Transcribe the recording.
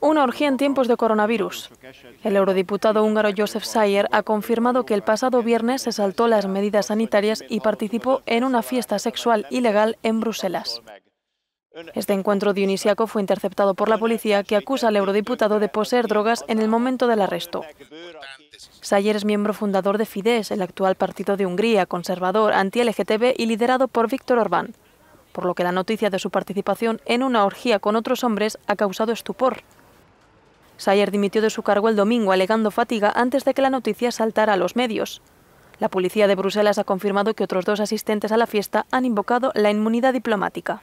Una orgía en tiempos de coronavirus. El eurodiputado húngaro Joseph Sayer ha confirmado que el pasado viernes se saltó las medidas sanitarias y participó en una fiesta sexual ilegal en Bruselas. Este encuentro dionisíaco fue interceptado por la policía, que acusa al eurodiputado de poseer drogas en el momento del arresto. Sayer es miembro fundador de Fidesz, el actual partido de Hungría, conservador, anti-LGTB y liderado por Víctor Orbán por lo que la noticia de su participación en una orgía con otros hombres ha causado estupor. Sayer dimitió de su cargo el domingo alegando fatiga antes de que la noticia saltara a los medios. La policía de Bruselas ha confirmado que otros dos asistentes a la fiesta han invocado la inmunidad diplomática.